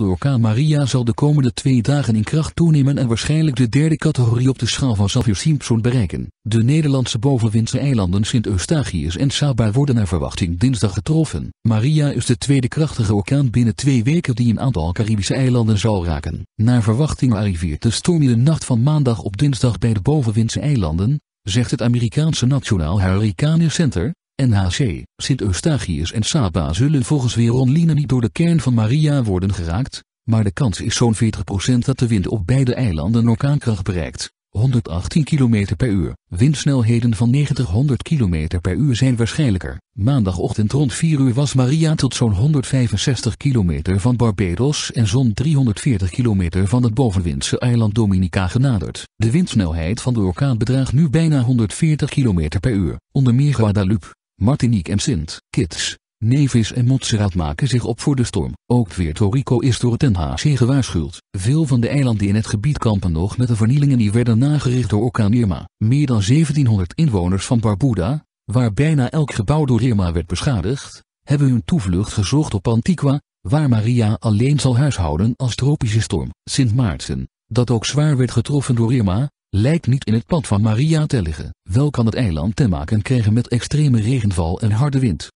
De orkaan Maria zal de komende twee dagen in kracht toenemen en waarschijnlijk de derde categorie op de schaal van Saffir-Simpson bereiken. De Nederlandse bovenwindse eilanden Sint-Eustachius en Saba worden naar verwachting dinsdag getroffen. Maria is de tweede krachtige orkaan binnen twee weken die een aantal Caribische eilanden zal raken. Naar verwachting arriveert de storm in de nacht van maandag op dinsdag bij de bovenwindse eilanden, zegt het Amerikaanse Nationaal Hurricane Center, NHC, Sint Eustachius en Saba zullen volgens Weeronline niet door de kern van Maria worden geraakt, maar de kans is zo'n 40% dat de wind op beide eilanden orkaankracht bereikt. 118 km per uur. Windsnelheden van 90-100 km per uur zijn waarschijnlijker. Maandagochtend rond 4 uur was Maria tot zo'n 165 km van Barbados en zo'n 340 km van het bovenwindse eiland Dominica genaderd. De windsnelheid van de orkaan bedraagt nu bijna 140 km per uur, onder meer Guadalupe. Martinique en Sint, Kitts, Nevis en Montserrat maken zich op voor de storm. Ook Puerto Rico is door het NHC gewaarschuwd. Veel van de eilanden in het gebied kampen nog met de vernielingen die werden nagericht door orkaan Irma. Meer dan 1700 inwoners van Barbuda, waar bijna elk gebouw door Irma werd beschadigd, hebben hun toevlucht gezocht op Antigua, waar Maria alleen zal huishouden als tropische storm. Sint Maarten, dat ook zwaar werd getroffen door Irma, lijkt niet in het pad van Maria te liggen, wel kan het eiland te maken krijgen met extreme regenval en harde wind